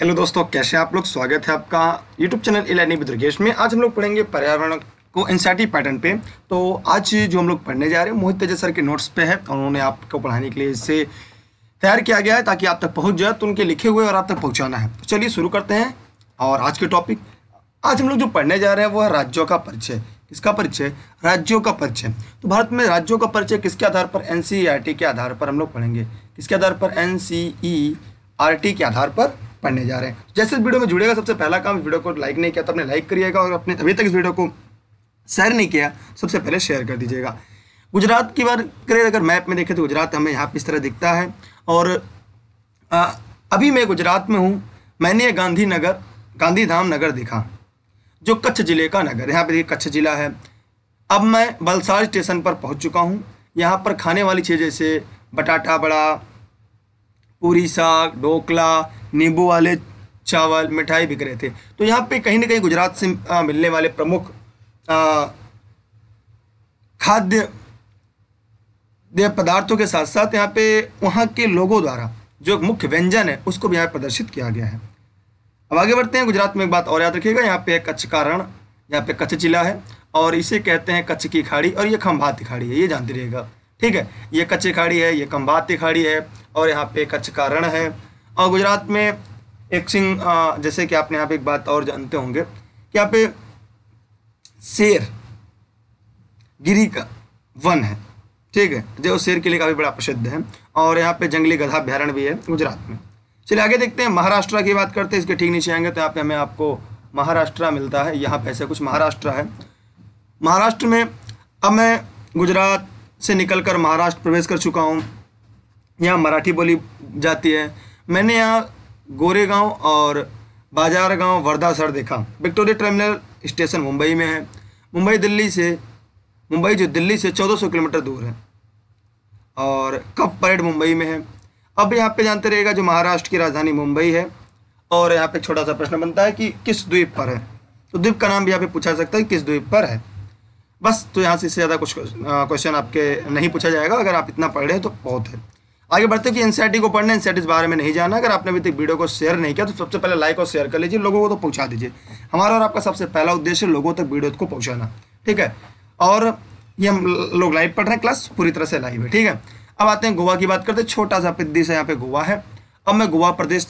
hello दोस्तों कैसे आप लोग स्वागत है आपका यूट्यूब चैनल इलानी बुद्रगेश में आज हम लोग पढ़ेंगे पर्यावरण को एनसीईआरटी पैटर्न पे तो आज जो हम लोग पढ़ने जा रहे हैं मोहित तेजा सर के नोट्स पे है उन्होंने आपको पढ़ाने के लिए इसे तैयार किया गया है ताकि आप तक पहुँच जाए तो उनके लिखे हुए और आप तक पहुँचाना है तो चलिए शुरू करते हैं और आज के टॉपिक आज हम लोग जो पढ़ने जा रहे हैं वो है राज्यों का परिचय किसका परिचय राज्यों का परिचय तो भारत में राज्यों का परिचय किसके आधार पर एन e के आधार पर हम लोग पढ़ेंगे किसके आधार पर एन e के आधार पर पढ़ने जा रहे हैं जैसे इस वीडियो में जुड़ेगा सबसे पहला काम इस वीडियो को लाइक नहीं किया तो अपने लाइक करिएगा और अपने अभी तक इस वीडियो को शेयर नहीं किया सबसे पहले शेयर कर दीजिएगा गुजरात की बार करें अगर मैप में देखें तो गुजरात हमें यहाँ पर इस तरह दिखता है और अभी मैं गुजरात में हूँ मैंने गांधी नगर गांधी धाम नगर देखा जो कच्छ ज़िले का नगर यहाँ पर कच्छ ज़िला है अब मैं बलसाड़ स्टेशन पर पहुँच चुका हूँ यहाँ पर खाने वाली चीज़ जैसे बटाटा बड़ा पूरी साग ढोकला नींबू वाले चावल मिठाई बिक रहे थे तो यहाँ पे कहीं ना कहीं गुजरात से आ, मिलने वाले प्रमुख खाद्य पदार्थों के साथ साथ यहाँ पे वहाँ के लोगों द्वारा जो मुख्य व्यंजन है उसको भी यहाँ प्रदर्शित किया गया है अब आगे बढ़ते हैं गुजरात में एक बात और याद रखिएगा यहाँ पे कच्छ का रण यहाँ पे कच्छ जिला है और इसे कहते हैं कच्छ की खाड़ी और ये की खाड़ी है ये जानते रहिएगा ठीक है ये कच्ची खाड़ी है ये कम्बाती खाड़ी है और यहाँ पे कच्छ का रण है और गुजरात में एक सिंह जैसे कि आपने यहाँ पे एक बात और जानते होंगे कि यहाँ पे शेर गिरी का वन है ठीक है जो शेर के लिए काफ़ी बड़ा प्रसिद्ध है और यहाँ पे जंगली गधा अभ्यारण भी है गुजरात में चलिए आगे देखते हैं महाराष्ट्र की बात करते हैं इसके ठीक नीचे आएंगे तो यहाँ पे हमें आपको महाराष्ट्र मिलता है यहाँ पे ऐसे कुछ महाराष्ट्र है महाराष्ट्र में अब मैं गुजरात से निकलकर महाराष्ट्र प्रवेश कर चुका हूँ यहाँ मराठी बोली जाती है मैंने यहाँ गोरेगांव और बाजार गांव वर्धा सर देखा विक्टोरिया टर्मिनल स्टेशन मुंबई में है मुंबई दिल्ली से मुंबई जो दिल्ली से 1400 किलोमीटर दूर है और कप परेड मुंबई में है अब यहाँ पे जानते रहेगा जो महाराष्ट्र की राजधानी मुंबई है और यहाँ पे छोटा सा प्रश्न बनता है कि किस द्वीप पर है तो द्वीप का नाम भी यहाँ पे पूछा सकता है किस द्वीप पर है बस तो यहाँ से इससे ज़्यादा कुछ क्वेश्चन आपके नहीं पूछा जाएगा अगर आप इतना पढ़ रहे हैं तो बहुत है आगे बढ़ते कि एनसीईआरटी e को पढ़ना एन के e बारे में नहीं जाना अगर आपने अभी तक वीडियो को शेयर नहीं किया तो सबसे पहले लाइक और शेयर कर लीजिए लोगों को तो पहुँचा दीजिए हमारा और आपका सबसे पहला उद्देश्य लोगों तक वीडियो को पहुँचाना ठीक है और ये हम लोग लाइव पढ़ रहे हैं क्लास पूरी तरह से लाइव है ठीक है अब आते हैं गोवा की बात करते हैं छोटा सा पिद्दी है यहाँ पे गोवा है अब मैं गोवा प्रदेश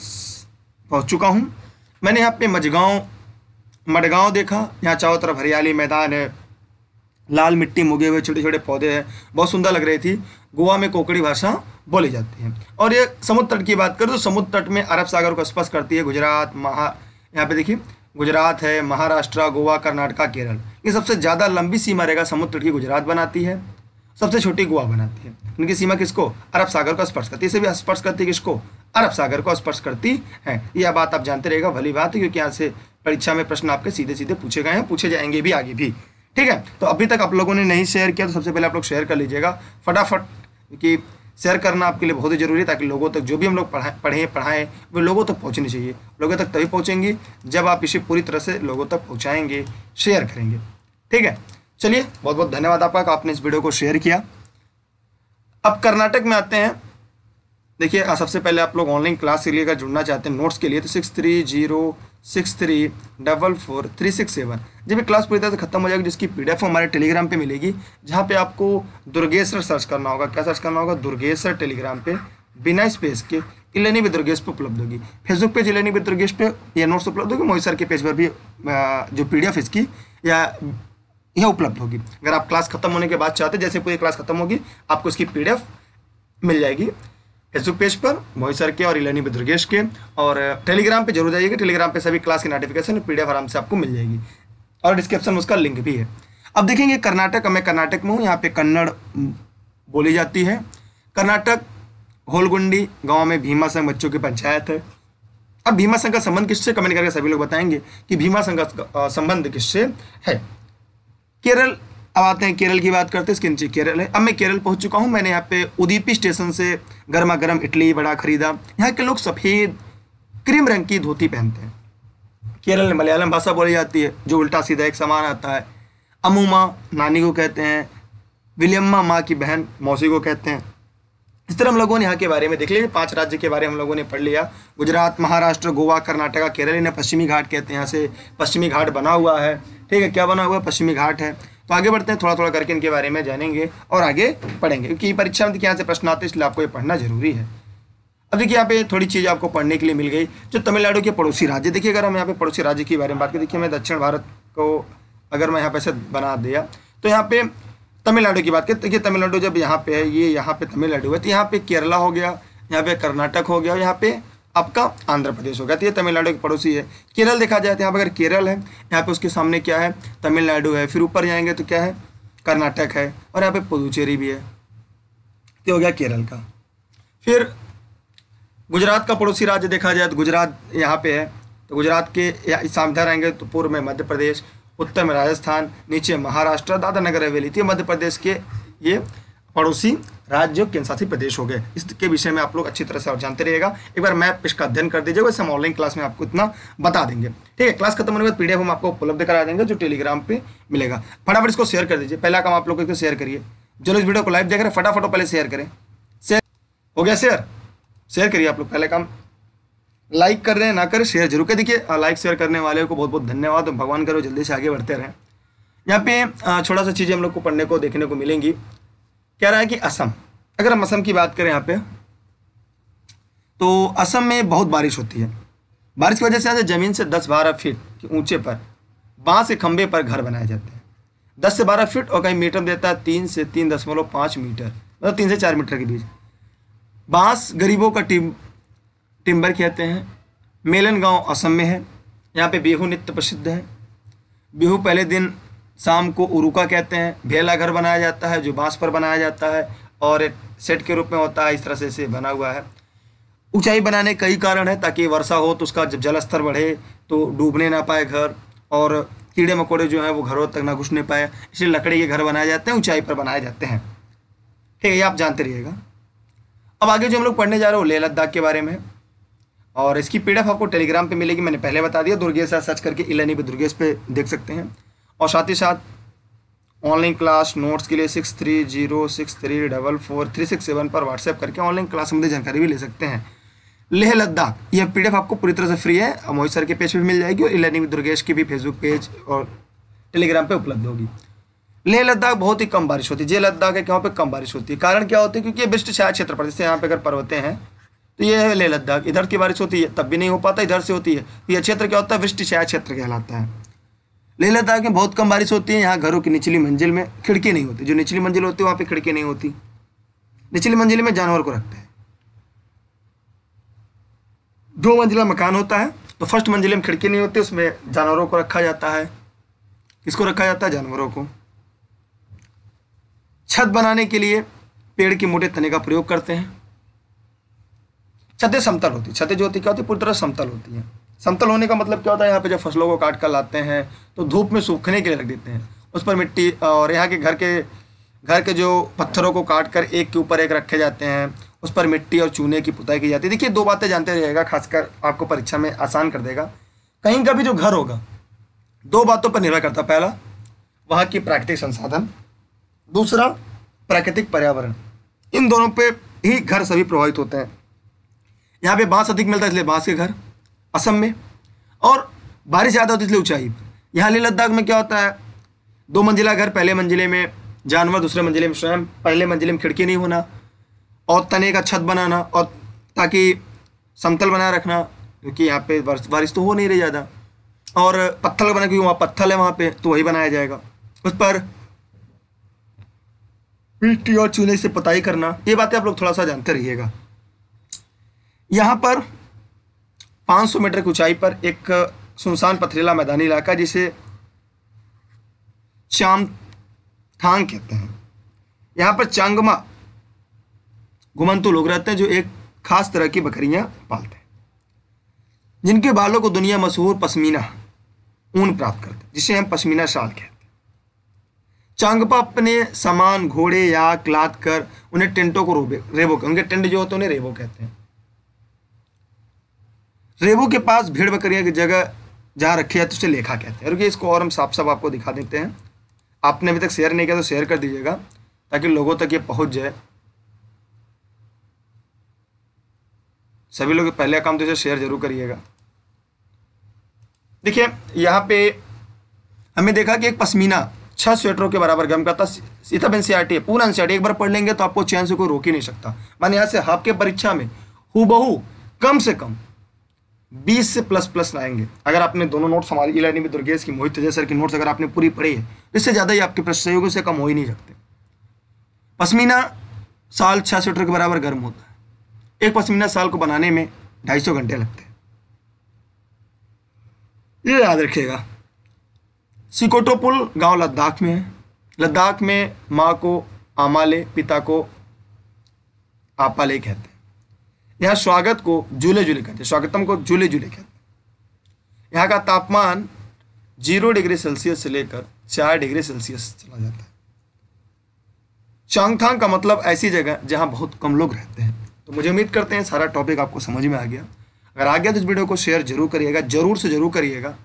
पहुँच चुका हूँ मैंने यहाँ पे मझगाँव मडगाँव देखा यहाँ चारों तरफ हरियाली मैदान है लाल मिट्टी मुगे हुए छोटे छोटे पौधे हैं बहुत सुंदर लग रही थी गोवा में कोकड़ी भाषा बोली जाती है और ये समुद्र तट की बात करें तो समुद्र तट में अरब सागर को स्पर्श करती है गुजरात महा यहाँ पे देखिए गुजरात है महाराष्ट्र गोवा कर्नाटका केरल ये सबसे ज़्यादा लंबी सीमा रहेगा समुद्र तट की गुजरात बनाती है सबसे छोटी गोवा बनाती है उनकी सीमा किसको अरब सागर को स्पर्श करती है इसे भी स्पर्श करती है किसको अरब सागर को स्पर्श करती है यह बात आप जानते रहेगा भली बात है क्योंकि यहाँ से परीक्षा में प्रश्न आपके सीधे सीधे पूछे गए हैं पूछे जाएंगे भी आगे भी ठीक है तो अभी तक आप लोगों ने नहीं शेयर किया तो सबसे पहले आप लोग शेयर कर लीजिएगा फटाफट कि शेयर करना आपके लिए बहुत ही जरूरी है ताकि लोगों तक जो भी हम लोग पढ़ाएँ पढ़ें पढ़ाएं वो लोगों तक पहुँचनी चाहिए लोगों तक तभी पहुँचेंगी जब आप इसे पूरी तरह से लोगों तक पहुंचाएंगे शेयर करेंगे ठीक है चलिए बहुत बहुत धन्यवाद आपका आपने इस वीडियो को शेयर किया अब कर्नाटक में आते हैं देखिए सबसे पहले आप लोग ऑनलाइन क्लास के लिए अगर जुड़ना चाहते हैं नोट्स के लिए तो six three zero six three double four three six seven जब ये क्लास पूरी तरह से खत्म हो जाएगी जिसकी पी डी एफ हमारे टेलीग्राम पे मिलेगी जहाँ पे आपको दुर्गेश्वर सर्च करना होगा क्या सर्च करना होगा दुर्गेश्वर टेलीग्राम पे बिना स्पेस के इलेनी भी दुर्गेश पे उपलब्ध होगी फेसबुक पेज इलेनी भी दुर्गेश पे ये नोट्स उपलब्ध होगी मोहित सर के पेज पर भी जो पी डी एफ इसकी या यह उपलब्ध होगी अगर आप क्लास खत्म होने के बाद चाहते जैसे पूरी क्लास खत्म होगी आपको इसकी पी डी एफ मिल जाएगी फेसबुक पेज पर मोहित सर के और इलानी दुर्गेश के और टेलीग्राम पे जरूर जाइएगा टेलीग्राम पे सभी क्लास की नोटिफिकेशन पी डी आराम से आपको मिल जाएगी और डिस्क्रिप्शन में उसका लिंक भी है अब देखेंगे कर्नाटक मैं कर्नाटक में हूँ यहाँ पे कन्नड़ बोली जाती है कर्नाटक होलगुंडी गाँव में भीमा संघ बच्चों की पंचायत है अब भीमा संघ का संबंध किससे कमेंट करके सभी लोग बताएंगे कि भीमा संघ का संबंध किससे है केरल अब आते हैं केरल की बात करते हैं इसके केरल है अब मैं केरल पहुंच चुका हूं मैंने यहाँ पे उदीपी स्टेशन से गर्मा गर्म इडली बड़ा खरीदा यहाँ के लोग सफ़ेद क्रीम रंग की धोती पहनते हैं केरल में मलयालम भाषा बोली जाती है जो उल्टा सीधा एक समान आता है अमूमा नानी को कहते हैं विलियम्मा माँ की बहन मौसी को कहते हैं इस तरह हम लोगों ने यहाँ के बारे में देख लिया पांच राज्य के बारे में हम लोगों ने पढ़ लिया गुजरात महाराष्ट्र गोवा कर्नाटका केरल इन्हें पश्चिमी घाट कहते हैं यहाँ से पश्चिमी घाट बना हुआ है ठीक है क्या बना हुआ है पश्चिमी घाट है तो आगे बढ़ते हैं थोड़ा थोड़ा करके इनके बारे में जानेंगे और आगे पढ़ेंगे क्योंकि ये परीक्षा में तो यहाँ से प्रश्न आते हैं इसलिए आपको ये पढ़ना जरूरी है अब देखिए यहाँ पे थोड़ी चीज़ आपको पढ़ने के लिए मिल गई जो तमिलनाडु के पड़ोसी राज्य देखिए अगर हम यहाँ पे पड़ोसी राज्य के बारे में बात करें देखिए मैं दक्षिण भारत को अगर मैं यहाँ पे से बना दिया तो यहाँ पे तमिलनाडु की बात करें देखिए तमिलनाडु जब यहाँ पे है ये यहाँ पे तमिलनाडु है तो यहाँ पे केरला हो गया यहाँ पे कर्नाटक हो गया और यहाँ पे आपका आंध्र प्रदेश हो गया तो ये तमिलनाडु के पड़ोसी है केरल देखा जाए तो यहाँ पर अगर केरल है यहाँ पे उसके सामने क्या है तमिलनाडु है फिर ऊपर जाएंगे तो क्या है कर्नाटक है और यहाँ पे पुदुचेरी भी है तो हो गया केरल का फिर गुजरात का पड़ोसी राज्य देखा जाए तो गुजरात यहाँ पे है तो गुजरात के सामधर आएंगे तो पूर्व में मध्य प्रदेश उत्तर में राजस्थान नीचे महाराष्ट्र दादा नगर हवेली थी तो मध्य प्रदेश के ये पड़ोसी राज्य केंद्र शासित प्रदेश हो गए इसके विषय में आप लोग अच्छी तरह से और जानते रहेगा एक बार मैप इसका अध्ययन कर दीजिएगा वैसे हम ऑनलाइन क्लास में आपको इतना बता देंगे ठीक है क्लास खत्म होने के बाद पीडीएफ हम आपको उपलब्ध करा देंगे जो टेलीग्राम पे मिलेगा फटाफट इसको शेयर कर दीजिए पहला काम आप लोग इसको शेयर करिए जो लोग वीडियो को लाइव देख रहे हैं फटाफट पहले शेयर करें शेयर हो गया शेयर शेयर करिए आप लोग पहले काम लाइक कर रहे हैं ना करें शेयर जरूर कर देखिए लाइक शेयर करने वाले को बहुत बहुत धन्यवाद भगवान करो जल्दी से आगे बढ़ते रहें यहाँ पे छोटा सा चीज़ें हम लोग को पढ़ने को देखने को मिलेंगी कह रहा है कि असम अगर हम असम की बात करें यहाँ पे तो असम में बहुत बारिश होती है बारिश की वजह से यहाँ से ज़मीन से दस बारह फीट ऊंचे पर बाँस के खंभे पर घर बनाए जाते हैं दस से बारह फीट और कहीं मीटर देता है तीन से तीन दशमलव पाँच मीटर मतलब तीन से चार मीटर के बीच बाँस गरीबों का टिम टिम्बर कहते हैं मेलन गांव असम में है यहाँ पे बिहू नृत्य प्रसिद्ध है बिहू पहले दिन शाम को उरुका कहते हैं भेला घर बनाया जाता है जो बाँस पर बनाया जाता है और एक सेट के रूप में होता है इस तरह से इसे बना हुआ है ऊंचाई बनाने कई कारण है ताकि वर्षा हो तो उसका जब जल स्तर बढ़े तो डूबने ना पाए घर और कीड़े मकोड़े जो हैं वो घरों तक ना घुसने पाए इसलिए लकड़ी के घर बनाए जाते हैं ऊंचाई पर बनाए जाते हैं ठीक है ये आप जानते रहिएगा अब आगे जो हम लोग पढ़ने जा रहे हो लेह लद्दाख के बारे में और इसकी पी आपको टेलीग्राम पर मिलेगी मैंने पहले बता दिया दुर्गेश सर्च करके इलानी पर दुर्गेश पर देख सकते हैं और साथ ही साथ ऑनलाइन क्लास नोट्स के लिए six three zero six three double four three six seven पर व्हाट्सएप करके ऑनलाइन क्लास संबंधी जानकारी भी ले सकते हैं लेह लद्दाख यह एफ आपको पूरी तरह से फ्री है मोहित सर के पेज पर भी मिल जाएगी और इलेनिंग दुर्गेश की भी फेसबुक पेज और टेलीग्राम पर उपलब्ध होगी लेह लद्दाख बहुत ही कम बारिश होती है जे लद्दाख है यहाँ पे कम बारिश होती है कारण क्या होता है क्योंकि ये बेस्ट छाया क्षेत्र पर जैसे यहाँ पे अगर पर्वतें हैं तो ये है लेह लद्दाख इधर की बारिश होती है तब भी नहीं हो पाता इधर से होती है तो यह क्षेत्र क्या होता है विष्ट छाया क्षेत्र कहलाता है ले लेता है कि बहुत कम बारिश होती है यहाँ घरों की निचली मंजिल में खिड़की नहीं होती जो निचली मंजिल होती है वहाँ पर खिड़की नहीं होती निचली मंजिल में जानवर को रखते हैं दो मंजिला मकान होता है तो फर्स्ट मंजिल में खिड़की नहीं होती उसमें जानवरों को रखा जाता है किसको रखा जाता है जानवरों को छत बनाने के लिए पेड़ के मोटे तने का प्रयोग करते हैं छतें समतल होती छतें जो होती क्या होती पूरी तरह समतल होती हैं समतल होने का मतलब क्या होता है यहाँ पे जब फसलों को काट कर लाते हैं तो धूप में सूखने के लिए रख देते हैं उस पर मिट्टी और यहाँ के घर के घर के जो पत्थरों को काट कर एक के ऊपर एक रखे जाते हैं उस पर मिट्टी और चूने की पुताई की जाती है देखिए दो बातें जानते रहिएगा खासकर आपको परीक्षा में आसान कर देगा कहीं का भी जो घर होगा दो बातों पर निर्भर करता पहला वहाँ की प्राकृतिक संसाधन दूसरा प्राकृतिक पर्यावरण इन दोनों पे ही घर सभी प्रभावित होते हैं यहाँ पे बांस अधिक मिलता है इसलिए बांस के घर असम में और बारिश ज़्यादा होती है इसलिए ऊंचाई पर यहाँ लेह लद्दाख में क्या होता है दो मंजिला घर पहले मंजिले में जानवर दूसरे मंजिले में स्वयं पहले मंजिले में खिड़की नहीं होना और तने का छत बनाना और ताकि समतल बनाए रखना क्योंकि यहाँ पे बारिश तो हो नहीं रही ज़्यादा और पत्थर बना क्योंकि वहाँ पत्थर है वहाँ पे तो वही बनाया जाएगा उस पर मिट्टी और चूने से पताई करना ये बातें आप लोग थोड़ा सा जानते रहिएगा यहाँ पर 500 मीटर की ऊंचाई पर एक सुनसान पथरीला मैदानी इलाका जिसे थांग कहते हैं यहाँ पर चांगमा घुमंतु लोग रहते हैं जो एक खास तरह की बकरियाँ पालते हैं जिनके बालों को दुनिया मशहूर पश्मीना ऊन प्राप्त करते हैं जिसे हम पश्मीना शाल कहते हैं चांगपा अपने सामान घोड़े या क्लाद कर उन्हें टेंटों को रोबे रेबो उनके टेंट जो होते हैं उन्हें रेबो कहते हैं रेबू के पास भेड़ बकरिया की जगह जहाँ रखी है तो उसे लेखा कहते हैं रुकिए इसको और हम साफ साफ आपको दिखा देते हैं आपने अभी तक शेयर नहीं किया तो शेयर कर दीजिएगा ताकि लोगों तक ये पहुँच जाए सभी लोग पहले काम तो इसे शेयर जरूर करिएगा देखिए यहाँ पे हमें देखा कि एक पश्मीना छह स्वेटरों के बराबर गम करता सीता बन सी है पूरा एन एक बार पढ़ लेंगे तो आपको चैन से कोई रोक ही नहीं सकता मैंने यहाँ से हाफ के परीक्षा में हु बहु कम से कम बीस से प्लस प्लस लाएंगे अगर आपने दोनों नोट्स हमारी इलानी में दुर्गेश की मोहित सर की नोट्स अगर आपने पूरी पढ़ी है तो इससे ज़्यादा ही आपके प्रश्न से कम हो ही नहीं सकते पश्मीना साल छः सीटर के बराबर गर्म होता है एक पश्मीना साल को बनाने में ढाई सौ घंटे लगते हैं ये याद रखिएगा सिकोटो पुल गाँव लद्दाख में है लद्दाख में माँ को आमाले पिता को आपाले कहते हैं यहाँ स्वागत को झूले झूले कहते हैं स्वागतम को झूले झूले कहते हैं यहाँ का तापमान जीरो डिग्री सेल्सियस से लेकर चार डिग्री सेल्सियस चला जाता है चांगथांग का मतलब ऐसी जगह जहाँ बहुत कम लोग रहते हैं तो मुझे उम्मीद करते हैं सारा टॉपिक आपको समझ में आ गया अगर आ गया तो इस वीडियो को शेयर जरूर करिएगा ज़रूर से ज़रूर करिएगा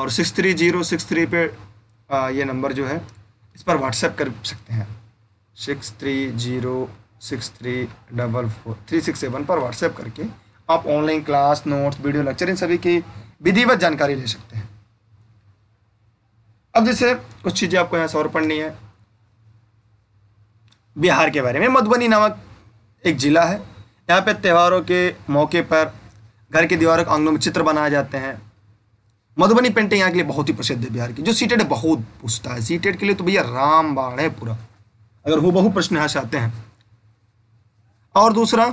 और six three zero six three पे ये नंबर जो है इस पर व्हाट्सएप कर सकते हैं six three zero six three double four three six seven पर व्हाट्सएप करके आप online class notes video lecture इन सभी की विधिवत जानकारी ले सकते हैं अब जैसे कुछ चीज़ें आपको यहाँ से और पढ़नी है बिहार के बारे में मधुबनी नामक एक ज़िला है यहाँ पे त्योहारों के मौके पर घर की दीवारों के आंगनों में चित्र बनाए जाते हैं मधुबनी पेंटिंग यहाँ के लिए बहुत ही प्रसिद्ध है बिहार की जो सीटेड बहुत पूछता है सीटेड के लिए तो भैया रामबाण है पूरा अगर वो बहु प्रश्न यहाँ से आते हैं और दूसरा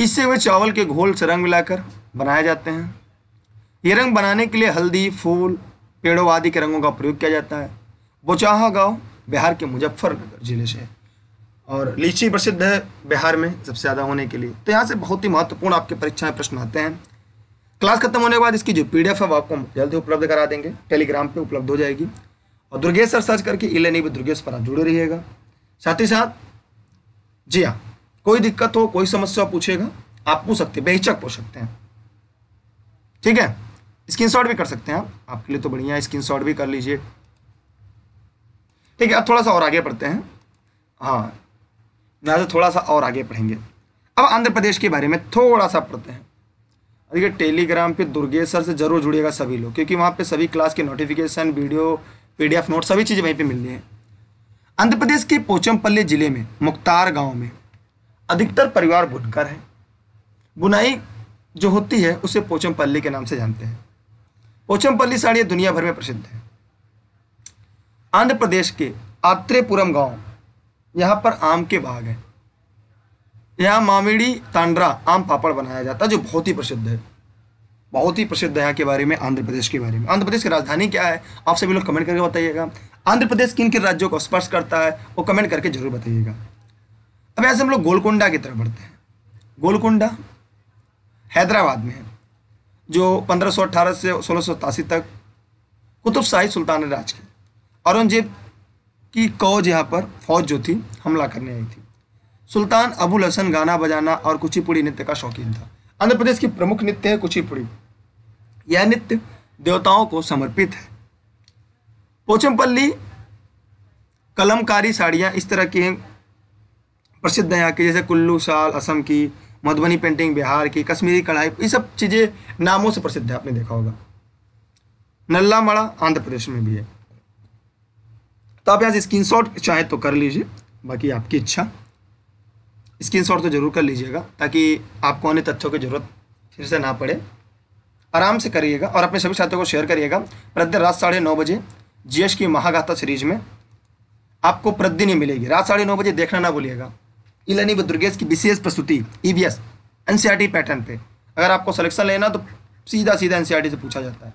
इससे वे चावल के घोल से रंग मिलाकर बनाए जाते हैं ये रंग बनाने के लिए हल्दी फूल पेड़ों आदि के रंगों का प्रयोग किया जाता है बोचाहा गांव बिहार के मुजफ्फरनगर जिले से और लीची प्रसिद्ध है बिहार में सबसे ज़्यादा होने के लिए तो यहाँ से बहुत ही महत्वपूर्ण आपके परीक्षा में प्रश्न आते हैं क्लास खत्म होने के बाद इसकी जो पी है वो आपको जल्दी उपलब्ध करा देंगे टेलीग्राम पर उपलब्ध हो जाएगी और दुर्गेश सर सर्च करके नहीं भी दुर्गेश पर आप जुड़े रहिएगा साथ ही साथ जी हाँ कोई दिक्कत हो कोई समस्या पूछेगा आप पूछ सकते बेहिचक पूछ सकते हैं ठीक है स्क्रीनशॉट भी कर सकते हैं आप आपके लिए तो बढ़िया स्क्रीनशॉट भी कर लीजिए ठीक है अब थोड़ा सा और आगे पढ़ते हैं हाँ थोड़ा सा और आगे पढ़ेंगे अब आंध्र प्रदेश के बारे में थोड़ा सा पढ़ते हैं देखिए टेलीग्राम पे दुर्गेश सर से जरूर जुड़िएगा सभी लोग क्योंकि वहाँ पे सभी क्लास के नोटिफिकेशन वीडियो पीडीएफ नोट सभी चीज़ें वहीं पे मिल रही हैं आंध्र प्रदेश के पोचमपल्ली जिले में मुख्तार गांव में अधिकतर परिवार बुनकर हैं बुनाई जो होती है उसे पोचमपल्ली के नाम से जानते हैं पोचम पल्ली साड़ियाँ दुनिया भर में प्रसिद्ध है आंध्र प्रदेश के आत्रेपुरम गांव यहाँ पर आम के बाग हैं यहाँ मामिड़ी तांड्रा आम पापड़ बनाया जाता है जो बहुत ही प्रसिद्ध है बहुत ही प्रसिद्ध है यहाँ के बारे में आंध्र प्रदेश के बारे में आंध्र प्रदेश की राजधानी क्या है आप सभी लोग कमेंट करके बताइएगा आंध्र प्रदेश किन किन राज्यों को स्पर्श करता है वो कमेंट करके जरूर बताइएगा अब ऐसे हम लोग गोलकुंडा की तरफ बढ़ते हैं गोलकुंडा हैदराबाद में है जो पंद्रह से सोलह तक कुतुब शाही सुल्तान राज की औरंगजेब की कौज यहाँ पर फौज जो थी हमला करने आई थी सुल्तान अबुल हसन गाना बजाना और कुचिपुड़ी नृत्य का शौकीन था आंध्र प्रदेश की प्रमुख नृत्य है कुचिपुड़ी यह नृत्य देवताओं को समर्पित है पोचमपल्ली कलमकारी साड़ियाँ इस तरह की प्रसिद्ध हैं यहाँ की जैसे कुल्लू शाल असम की मधुबनी पेंटिंग बिहार की कश्मीरी कढ़ाई ये सब चीज़ें नामों से प्रसिद्ध है आपने देखा होगा नल्ला मड़ा आंध्र प्रदेश में भी है तो आप यहाँ से स्क्रीन चाहे तो कर लीजिए बाकी आपकी इच्छा स्क्रीन तो जरूर कर लीजिएगा ताकि आपको अन्य तथ्यों की जरूरत फिर से ना पड़े आराम से करिएगा और अपने सभी साथियों को शेयर करिएगा प्रतिदिन रात साढ़े नौ बजे जीएस की महागाथा सीरीज में आपको प्रतिदिन ही मिलेगी रात साढ़े नौ बजे देखना ना भूलिएगा इलानी बदुर्गेस की विशेष प्रस्तुति ईवीएस एनसीईआरटी पैटर्न पे अगर आपको सिलेक्शन लेना तो सीधा सीधा एनसीईआरटी से पूछा जाता है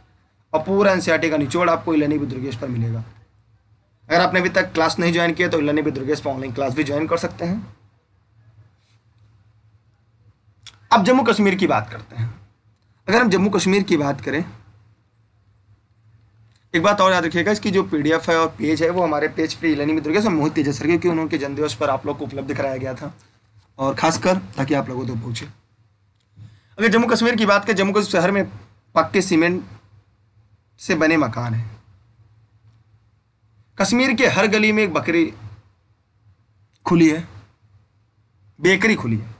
और पूरा एनसीईआरटी e का निचोड़ आपको इलानी बदुर्गेश पर मिलेगा अगर आपने अभी तक क्लास नहीं ज्वाइन किया तो इलानी बदुर्गेश पर ऑनलाइन क्लास भी ज्वाइन कर सकते हैं अब जम्मू कश्मीर की बात करते हैं अगर हम जम्मू कश्मीर की बात करें एक बात और याद रखिएगा इसकी जो पीडीएफ है और पेज है वो हमारे पेज पे इलानी मित्र के सर मोहित तेजा सर क्योंकि उनके जन्मदिवस पर आप लोग को उपलब्ध कराया गया था और खासकर ताकि आप लोगों तक पूछे अगर जम्मू कश्मीर की बात करें जम्मू कश्मीर शहर में पक्के सीमेंट से बने मकान हैं कश्मीर के हर गली में एक बकरी खुली है बेकरी खुली है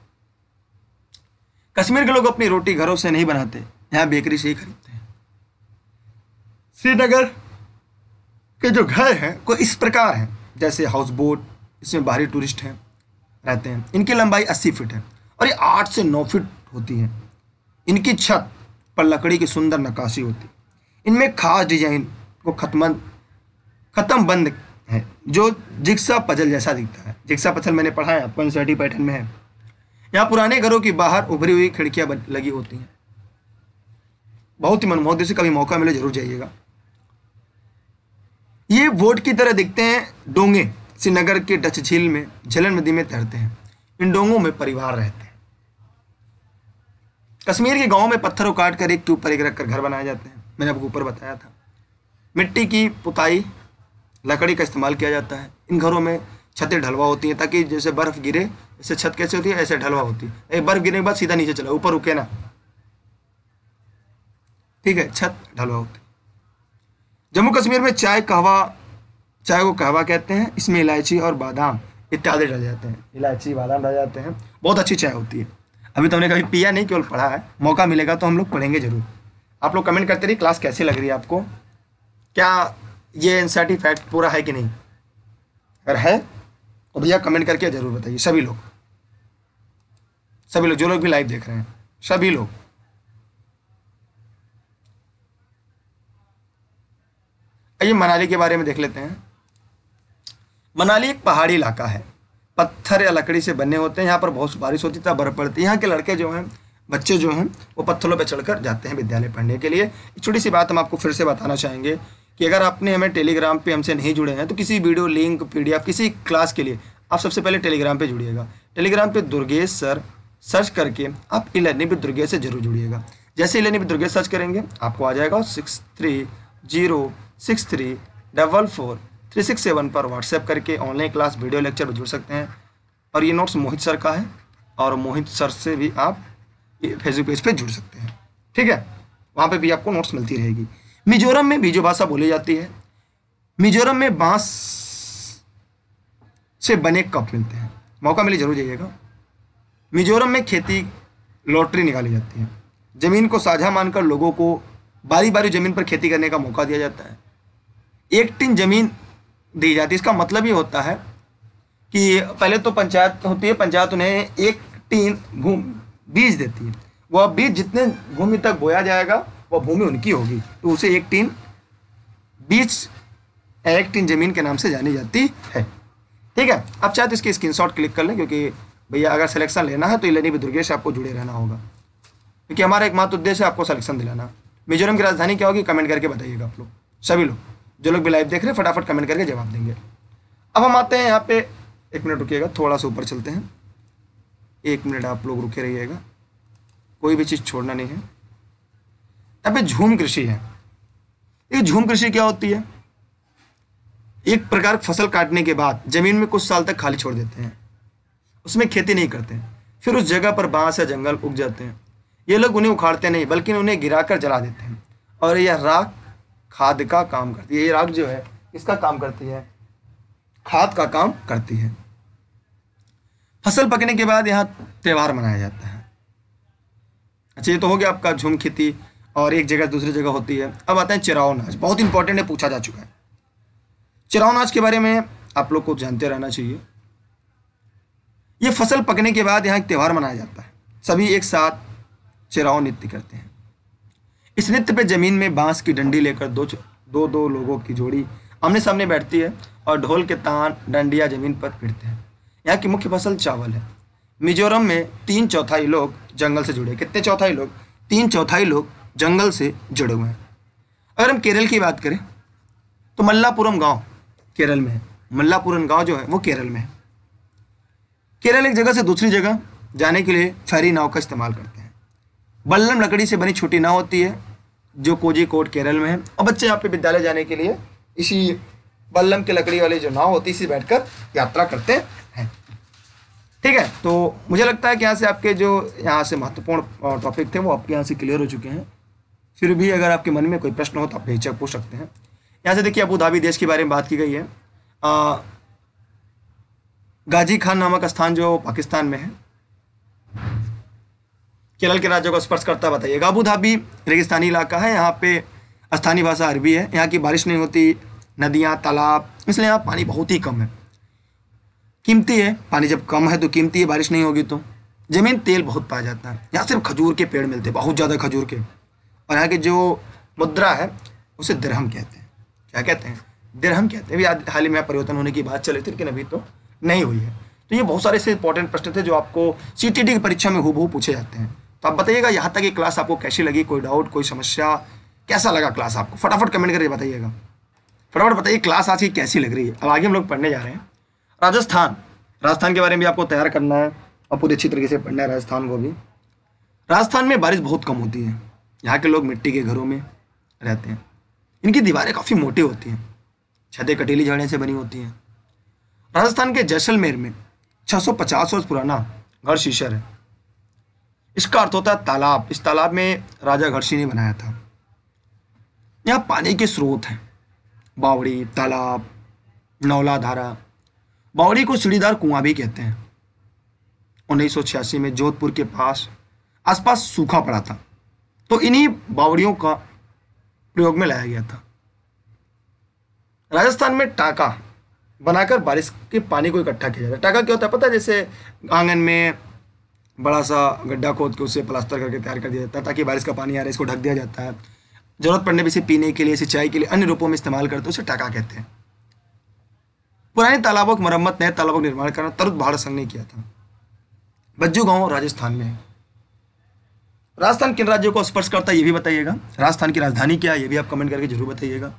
कश्मीर के लोग अपनी रोटी घरों से नहीं बनाते यहाँ बेकरी से ही खरीद श्रीनगर के जो घर हैं वो इस प्रकार हैं जैसे हाउस बोट इसमें बाहरी टूरिस्ट हैं रहते हैं इनकी लंबाई अस्सी फिट है और ये आठ से नौ फिट होती है इनकी छत पर लकड़ी की सुंदर नक्काशी होती है इनमें खास डिजाइन को खतम खत्म बंद है जो जिक्सा पजल जैसा दिखता है जिक्सा पजल मैंने पढ़ा है अपन सर्टी पैटर्न में है यहाँ पुराने घरों की बाहर उभरी हुई खिड़कियाँ लगी होती हैं बहुत ही मनमोहक दृश्य कभी मौका मिले जरूर जाइएगा ये वोट की तरह दिखते हैं डोंगे श्रीनगर के डच झील में झलन नदी में तैरते हैं इन डोंगों में परिवार रहते हैं कश्मीर के गाँव में पत्थरों काट कर एक के ऊपर एक रखकर घर बनाए जाते हैं मैंने आपको ऊपर बताया था मिट्टी की पुताई लकड़ी का इस्तेमाल किया जाता है इन घरों में छतें ढलवा होती हैं ताकि जैसे बर्फ़ गिरे जैसे छत कैसे होती है ऐसे ढलवा होती है बर्फ़ गिरने के बाद सीधा नीचे चला ऊपर रुके ना ठीक है छत ढलवा होती है जम्मू कश्मीर में चाय कहवा चाय को कहवा कहते हैं इसमें इलायची और बादाम इत्यादि डाले जाते हैं इलायची बादाम डाले जाते हैं बहुत अच्छी चाय होती है अभी तो हमने कभी पिया नहीं केवल पढ़ा है मौका मिलेगा तो हम लोग पढ़ेंगे जरूर आप लोग कमेंट करते रहिए क्लास कैसी लग रही है आपको क्या ये एन फैक्ट पूरा है कि नहीं अगर है तो भैया कमेंट करके ज़रूर बताइए सभी लोग सभी लोग जो लोग भी लाइव देख रहे हैं सभी लोग आइए मनाली के बारे में देख लेते हैं मनाली एक पहाड़ी इलाका है पत्थर या लकड़ी से बने होते हैं यहाँ पर बहुत बारिश होती है बर्फ पड़ती है यहाँ के लड़के जो हैं बच्चे जो हैं वो पत्थरों पर चढ़कर जाते हैं विद्यालय पढ़ने के लिए एक छोटी सी बात हम आपको फिर से बताना चाहेंगे कि अगर आपने हमें टेलीग्राम पे हमसे नहीं जुड़े हैं तो किसी वीडियो लिंक पीडीएफ किसी क्लास के लिए आप सबसे पहले टेलीग्राम पे जुड़िएगा टेलीग्राम पे दुर्गेश सर सर्च करके आप ई लर्निंग दुर्गेश से जरूर जुड़िएगा जैसे ई लर्निंग दुर्गेश सर्च करेंगे आपको आ जाएगा six three zero six three double four three six seven पर व्हाट्सएप करके ऑनलाइन क्लास वीडियो लेक्चर पर जुड़ सकते हैं और ये नोट्स मोहित सर का है और मोहित सर से भी आप फेसबुक पेज पे जुड़ सकते हैं ठीक है वहाँ पे भी आपको नोट्स मिलती रहेगी मिजोरम में बीजो भाषा बोली जाती है मिजोरम में बांस से बने कप मिलते हैं मौका मिले जरूर जाइएगा मिजोरम में खेती लॉटरी निकाली जाती है ज़मीन को साझा मानकर लोगों को बारी बारी ज़मीन पर खेती करने का मौका दिया जाता है एक टिन जमीन दी जाती है इसका मतलब ये होता है कि पहले तो पंचायत होती है पंचायत उन्हें एक टीन बीज देती है वह बीज जितने भूमि तक बोया जाएगा वह भूमि उनकी होगी तो उसे एक टीन बीज एक टीन जमीन के नाम से जानी जाती है ठीक है आप चाहे तो इसकी स्क्रीनशॉट क्लिक कर लें क्योंकि भैया अगर सिलेक्शन लेना है तो इलेनी भी दुर्गेश आपको जुड़े रहना होगा क्योंकि हमारा एक मात्र उद्देश्य है आपको सिलेक्शन दिलाना मिजोरम की राजधानी क्या होगी कमेंट करके बताइएगा आप लोग सभी लोग जो लोग भी लाइव देख रहे हैं फटाफट कमेंट करके जवाब देंगे अब हम आते हैं यहाँ पे एक मिनट रुकिएगा थोड़ा सा ऊपर चलते हैं एक मिनट आप लोग रुके रहिएगा कोई भी चीज़ छोड़ना नहीं है यहाँ पे झूम कृषि है ये झूम कृषि क्या होती है एक प्रकार फसल काटने के बाद जमीन में कुछ साल तक खाली छोड़ देते हैं उसमें खेती नहीं करते फिर उस जगह पर बांस या जंगल उग जाते हैं ये लोग उन्हें उखाड़ते नहीं बल्कि उन्हें गिराकर जला देते हैं और यह राख खाद का काम करती है ये राग जो है इसका काम करती है खाद का काम करती है फसल पकने के बाद यहाँ त्यौहार मनाया जाता है अच्छा ये तो हो गया आपका झूम खेती और एक जगह दूसरी जगह होती है अब आते हैं चिराव नाच बहुत इंपॉर्टेंट है पूछा जा चुका है चिराव नाच के बारे में आप लोग को जानते रहना चाहिए ये फसल पकने के बाद यहाँ एक त्यौहार मनाया जाता है सभी एक साथ चिराव नृत्य करते हैं इस नृत्य पे जमीन में बांस की डंडी लेकर दो दो दो लोगों की जोड़ी आमने सामने बैठती है और ढोल के तान डंडिया जमीन पर फिरते हैं यहाँ की मुख्य फसल चावल है मिजोरम में तीन चौथाई लोग जंगल से जुड़े कितने चौथाई लोग तीन चौथाई लोग जंगल से जुड़े हुए हैं अगर हम केरल की बात करें तो मल्लापुरम गांव केरल में है मल्लापुरम गांव जो है वो केरल में है केरल एक जगह से दूसरी जगह जाने के लिए फेरी नाव का इस्तेमाल करते हैं बल्लम लकड़ी से बनी छोटी नाव होती है जो कोजी कोट केरल में है और बच्चे यहाँ पे विद्यालय जाने के लिए इसी बल्लम के लकड़ी वाले जो नाव होती है इसी बैठकर यात्रा करते हैं ठीक है तो मुझे लगता है कि यहाँ से आपके जो यहाँ से महत्वपूर्ण टॉपिक थे वो आपके यहाँ से क्लियर हो चुके हैं फिर भी अगर आपके मन में कोई प्रश्न हो तो आप बेचक पूछ सकते हैं यहाँ से देखिए अबू धाबी देश के बारे में बात की गई है आ, गाजी खान नामक स्थान जो पाकिस्तान में है केरल के राज्यों को स्पर्श करता बताइएगा अबू धाबी रेगिस्तानी इलाका है यहाँ पे स्थानीय भाषा अरबी है यहाँ की बारिश नहीं होती नदियाँ तालाब इसलिए यहाँ पानी बहुत ही कम है कीमती है पानी जब कम है तो कीमती है बारिश नहीं होगी तो ज़मीन तेल बहुत पाया जाता है यहाँ सिर्फ खजूर के पेड़ मिलते हैं बहुत ज़्यादा खजूर के और यहाँ की जो मुद्रा है उसे दरहम कहते हैं क्या कहते हैं दरहम कहते हैं अभी हाल ही में परिवर्तन होने की बात चल रही थी लेकिन अभी तो नहीं हुई है तो ये बहुत सारे ऐसे इंपॉर्टेंट प्रश्न थे जो आपको सी की परीक्षा में हु पूछे जाते हैं तो आप बताइएगा यहाँ तक ये क्लास आपको कैसी लगी कोई डाउट कोई समस्या कैसा लगा क्लास आपको फटाफट कमेंट करके बताइएगा फटाफट बताइए क्लास आज की कैसी लग रही है अब आगे हम लोग पढ़ने जा रहे हैं राजस्थान राजस्थान के बारे में भी आपको तैयार करना है और पूरी अच्छी तरीके से पढ़ना है राजस्थान को भी राजस्थान में बारिश बहुत कम होती है यहाँ के लोग मिट्टी के घरों में रहते हैं इनकी दीवारें काफ़ी मोटी होती हैं छतें कटीली झाड़ियों से बनी होती हैं राजस्थान के जैसलमेर में छः सौ वर्ष पुराना घर शीशर है इसका अर्थ होता है तालाब इस तालाब में राजा घर्षी ने बनाया था यहाँ पानी के स्रोत हैं बावड़ी तालाब नौला धारा बावड़ी को सीढ़ीदार कुआं भी कहते हैं उन्नीस में जोधपुर के पास आसपास सूखा पड़ा था तो इन्हीं बावड़ियों का प्रयोग में लाया गया था राजस्थान में टाका बनाकर बारिश के पानी को इकट्ठा किया जाता है टाका क्या होता है पता है जैसे आंगन में बड़ा सा गड्ढा खोद के उसे प्लास्टर करके तैयार कर दिया जाता है ताकि बारिश का पानी आ रहा है इसको ढक दिया जाता है ज़रूरत पड़ने पर इसे पीने के लिए सिंचाई के लिए अन्य रूपों में इस्तेमाल करते हैं उसे टका कहते हैं पुराने तालाबों की मरम्मत नए तालाबों का निर्माण करना तरुत भारत संघ ने किया था बज्जू गांव राजस्थान में राजस्थान किन राज्यों को स्पर्श करता है ये भी बताइएगा राजस्थान की राजधानी क्या है ये भी आप कमेंट करके जरूर बताइएगा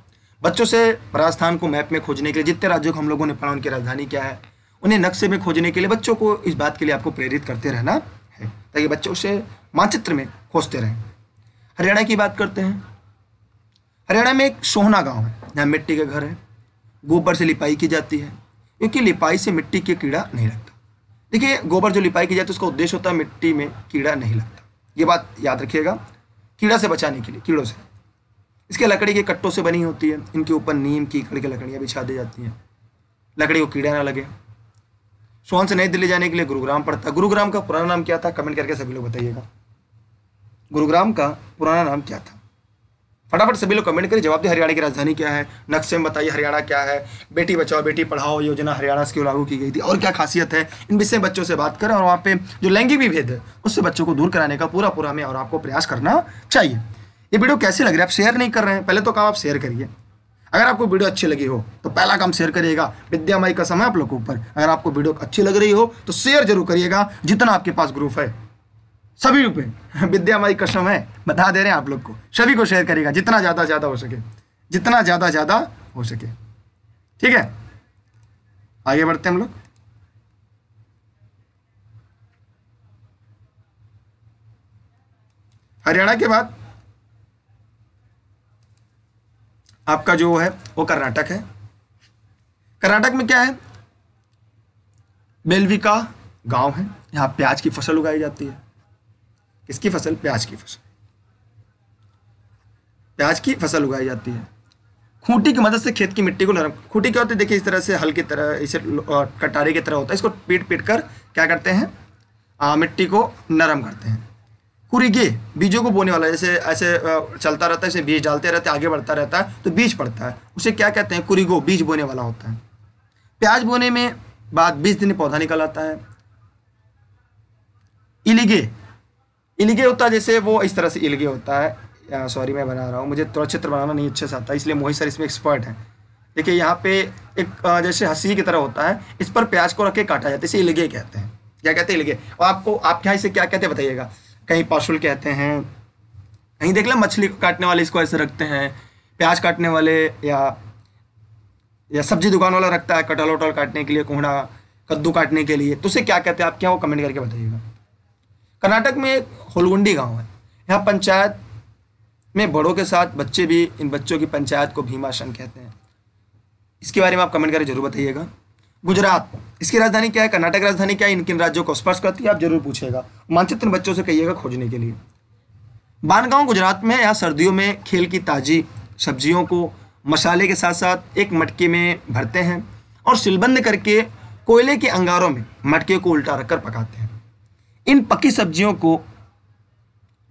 बच्चों से राजस्थान को मैप में खोजने के लिए जितने राज्यों को हम लोगों ने पढ़ा उनकी राजधानी क्या है उन्हें नक्शे में खोजने के लिए बच्चों को इस बात के लिए आपको प्रेरित करते रहना है ताकि बच्चे उसे मानचित्र में खोजते रहें हरियाणा की बात करते हैं हरियाणा में एक सोहना गाँव है जहाँ मिट्टी का घर है गोबर से लिपाई की जाती है क्योंकि लिपाई से मिट्टी के कीड़ा नहीं लगता देखिए गोबर जो लिपाई की जाती है उसका उद्देश्य होता है मिट्टी में कीड़ा नहीं लगता ये बात याद रखिएगा कीड़ा से बचाने के लिए कीड़ों से इसके लकड़ी के कट्टों से बनी होती है इनके ऊपर नीम की की लकड़ियाँ बिछा दी जाती हैं लकड़ी को कीड़ा ना लगे सोन से नई दिल्ली जाने के लिए गुरुग्राम पड़ता गुरुग्राम का पुराना नाम क्या था कमेंट करके सभी लोग बताइएगा गुरुग्राम का पुराना नाम क्या था फटाफट सभी लोग कमेंट करें जवाब दे हरियाणा की राजधानी क्या है नक्शे में बताइए हरियाणा क्या है बेटी बचाओ बेटी पढ़ाओ योजना हरियाणा से क्यों लागू की गई थी और क्या खासियत है इन विषय बच्चों से बात करें और वहाँ पे जो लैंगिक विभेद है उससे बच्चों को दूर कराने का पूरा पूरा हमें और आपको प्रयास करना चाहिए ये वीडियो कैसे लग रहा है आप शेयर नहीं कर रहे हैं पहले तो काम आप शेयर करिए अगर आपको वीडियो अच्छी लगी हो तो पहला काम शेयर करिएगा विद्या माई का समय आप लोगों के ऊपर अगर आपको वीडियो अच्छी लग रही हो तो शेयर जरूर करिएगा जितना आपके पास ग्रुप है सभी रूपये विद्या माई का समय बता दे रहे हैं आप लोग को सभी को शेयर करिएगा जितना ज़्यादा ज़्यादा हो सके जितना ज़्यादा ज़्यादा हो सके ठीक है आगे बढ़ते हम लोग हरियाणा के बाद आपका जो है वो कर्नाटक है कर्नाटक में क्या है बेलवी का गांव है यहाँ प्याज की फसल उगाई जाती है किसकी फसल प्याज की फसल प्याज की फसल उगाई जाती है खूंटी की मदद से खेत की मिट्टी को नरम खूंटी क्या होती है देखिए इस तरह से हल की तरह इसे कटारे की तरह होता है इसको पीट पीट कर क्या करते हैं मिट्टी को नरम करते हैं पूरी बीजों को बोने वाला जैसे ऐसे चलता रहता है जैसे बीज डालते रहते आगे बढ़ता रहता है तो बीज पड़ता है उसे क्या कहते हैं कुरीगो बीज बोने वाला होता है प्याज बोने में बाद बीस दिन पौधा निकल आता है इलिगे इलिगे होता जैसे वो इस तरह से इलिगे होता है सॉरी मैं बना रहा हूँ मुझे थोड़ा चित्र बनाना नहीं अच्छे से आता इसलिए मोहित सर इसमें एक्सपर्ट है देखिए यहाँ पे एक जैसे हसी की तरह होता है इस पर प्याज को रख के काटा जाता है इसे इलगे कहते हैं क्या कहते हैं इलगे और आपको आपके यहाँ इसे क्या कहते हैं बताइएगा कहीं पशुल कहते हैं कहीं देख लो मछली को काटने वाले इसको ऐसे रखते हैं प्याज काटने वाले या या सब्जी दुकान वाला रखता है कटहल वटल काटने के लिए कोहड़ा कद्दू काटने के लिए तो उसे क्या कहते हैं आप क्या वो कमेंट करके बताइएगा कर्नाटक में एक होलगुंडी गाँव है यहाँ पंचायत में बड़ों के साथ बच्चे भी इन बच्चों की पंचायत को भीमाशन कहते हैं इसके बारे में आप कमेंट करके जरूर बताइएगा गुजरात इसकी राजधानी क्या है कर्नाटक राजधानी क्या है इन किन राज्यों को स्पर्श करती है आप जरूर पूछेगा मानचित्र बच्चों से कहिएगा खोजने के लिए बानगांव गुजरात में यहाँ सर्दियों में खेल की ताज़ी सब्जियों को मसाले के साथ साथ एक मटके में भरते हैं और सिलबंद करके कोयले के अंगारों में मटके को उल्टा रखकर पकाते हैं इन पकी सब्जियों को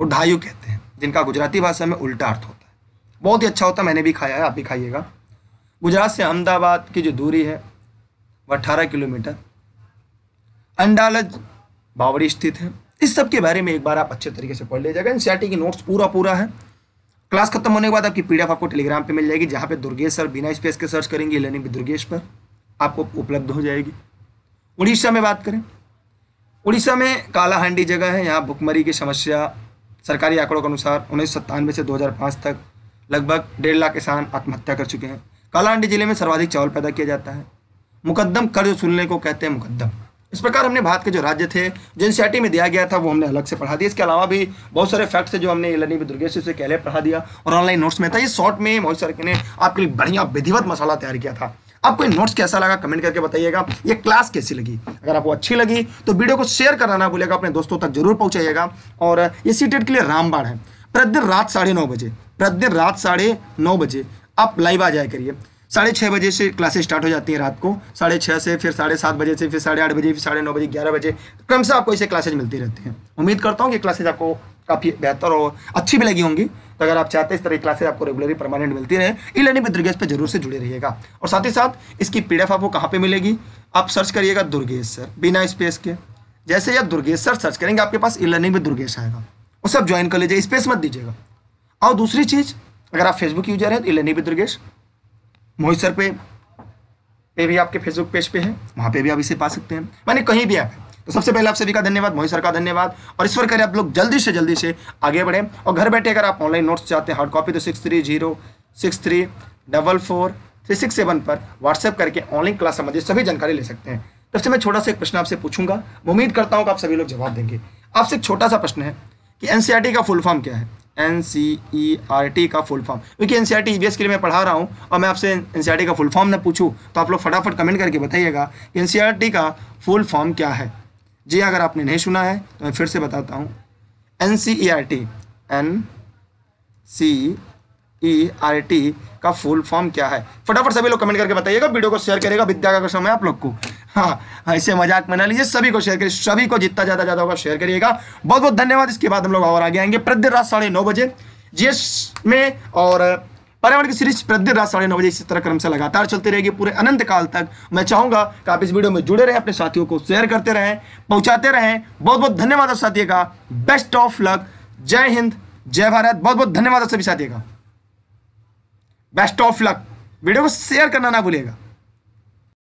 उढ़ायु कहते हैं जिनका गुजराती भाषा में उल्टा अर्थ होता है बहुत ही अच्छा होता है मैंने भी खाया है आप भी खाइएगा गुजरात से अहमदाबाद की जो दूरी है व अठारह किलोमीटर अंडालज बावड़ी स्थित है इस सब के बारे में एक बार आप अच्छे तरीके से पढ़ लीजिएगा एनसीईआरटी की नोट्स पूरा पूरा है क्लास खत्म होने के बाद आपकी पीडीएफ आपको टेलीग्राम पे मिल जाएगी जहाँ पे दुर्गेश सर बिना स्पेस के सर्च करेंगे लर्निंग दुर्गेश पर आपको उपलब्ध हो जाएगी उड़ीसा में बात करें उड़ीसा में कालाहांडी जगह है यहाँ भुखमरी की समस्या सरकारी आंकड़ों के अनुसार उन्नीस से दो तक लगभग डेढ़ लाख किसान आत्महत्या कर चुके हैं कालाहांडी जिले में सर्वाधिक चावल पैदा किया जाता है मुकदम कर्ज सुनने को कहते हैं मुकदम इस प्रकार हमने भारत के जो राज्य थे जो एनसीआरटी में दिया गया था वो हमने अलग से पढ़ा दिया इसके अलावा भी बहुत सारे फैक्ट्स है जो हमने लनी भी दुर्गेश से कहले पढ़ा दिया और ऑनलाइन नोट्स में था ये शॉर्ट में मोहित सर ने आपके लिए बढ़िया विधिवत मसाला तैयार किया था आपको ये नोट्स कैसा लगा कमेंट करके बताइएगा ये क्लास कैसी लगी अगर आपको अच्छी लगी तो वीडियो को शेयर करना ना भूलेगा अपने दोस्तों तक जरूर पहुंचाइएगा और ये सीटेट के लिए रामबाण है प्रतिदिन रात साढ़े नौ बजे प्रतिदिन रात साढ़े नौ बजे आप लाइव आ जाए करिए साढ़े छः बजे से क्लासेस स्टार्ट हो जाती है रात को साढ़े छः से फिर साढ़े सात बजे से फिर साढ़े आठ बजे फिर साढ़े नौ बजे ग्यारह बजे से आपको ऐसे क्लासेज मिलती रहती हैं उम्मीद करता हूँ कि क्लासेज आपको काफ़ी बेहतर और अच्छी भी लगी होंगी तो अगर आप चाहते हैं इस तरह की क्लासेज आपको रेगुलरली परमानेंट मिलती रहे ई लर्निंग विद दुर्गेश पर जरूर से जुड़े रहिएगा और साथ ही साथ इसकी पी आपको कहाँ पर मिलेगी आप सर्च करिएगा दुर्गेश सर बिना स्पेस के जैसे आप दुर्गेश सर सर्च करेंगे आपके पास ई लर्निंग विद दुर्गेश आएगा वो सब ज्वाइन कर लीजिए स्पेस मत दीजिएगा और दूसरी चीज़ अगर आप फेसबुक यूजर हैं तो e learning with Durgesh Mohit sir पे पे भी आपके फेसबुक पेज पे है वहाँ पे भी आप इसे पा सकते हैं मैंने कहीं भी आप तो सबसे पहले आप सभी का धन्यवाद मोहित सर का धन्यवाद और ईश्वर करें आप लोग जल्दी से जल्दी से आगे बढ़ें और घर बैठे अगर आप ऑनलाइन नोट्स चाहते हैं हार्ड कॉपी तो six three zero six three double four three six seven पर व्हाट्सएप करके ऑनलाइन क्लास संबंधित सभी जानकारी ले सकते हैं तब तो से मैं छोटा सा एक प्रश्न आपसे पूछूंगा उम्मीद करता हूँ कि आप सभी लोग जवाब देंगे आपसे एक छोटा सा प्रश्न है कि एन e का फुल फॉर्म क्या है N C E R T का फुल फॉर्म क्योंकि एन सी आर टी के लिए मैं पढ़ा रहा हूँ और मैं आपसे एन सी आर टी का फुल फॉर्म ना पूछूँ तो आप लोग फटाफट कमेंट करके बताइएगा कि एन सी आर टी का फुल फॉर्म क्या है जी अगर आपने नहीं सुना है तो मैं फिर से बताता हूँ N C E R T N C E R T का फुल फॉर्म क्या है फटाफट सभी लोग कमेंट करके बताइएगा वीडियो को शेयर करेगा विद्या का समय आप लोग को हाँ इसे मजाक में ना लीजिए सभी को शेयर करिए सभी को जितना ज़्यादा ज़्यादा होगा शेयर करिएगा बहुत बहुत धन्यवाद इसके बाद हम लोग और आगे आएंगे प्रतिदिन रात साढ़े नौ बजे जीएस में और पर्यावरण की सीरीज प्रतिदिन रात साढ़े नौ बजे इसी तरह क्रम से लगातार चलती रहेगी पूरे अनंत काल तक मैं चाहूंगा कि आप इस वीडियो में जुड़े रहें अपने साथियों को शेयर करते रहें पहुंचाते रहें बहुत बहुत धन्यवाद साथियों का बेस्ट ऑफ लक जय हिंद जय भारत बहुत बहुत धन्यवाद सभी साथियों का बेस्ट ऑफ लक वीडियो को शेयर करना ना भूलेगा